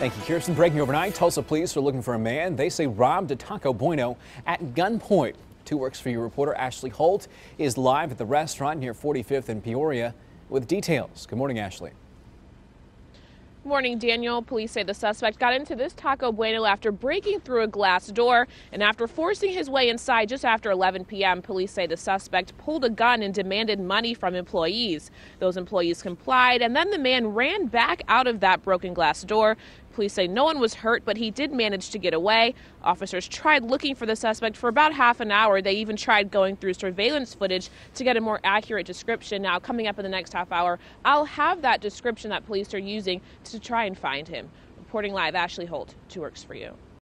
Thank you, Kirsten. Breaking overnight, Tulsa police are looking for a man they say robbed a Taco Bueno at gunpoint. Two Works for You reporter Ashley Holt is live at the restaurant near 45th and Peoria with details. Good morning, Ashley. Morning, Daniel. Police say the suspect got into this Taco Bueno after breaking through a glass door and after forcing his way inside just after 11 p.m. Police say the suspect pulled a gun and demanded money from employees. Those employees complied, and then the man ran back out of that broken glass door Police say no one was hurt, but he did manage to get away. Officers tried looking for the suspect for about half an hour. They even tried going through surveillance footage to get a more accurate description. Now, coming up in the next half hour, I'll have that description that police are using to try and find him. Reporting live, Ashley Holt, 2 Works for You.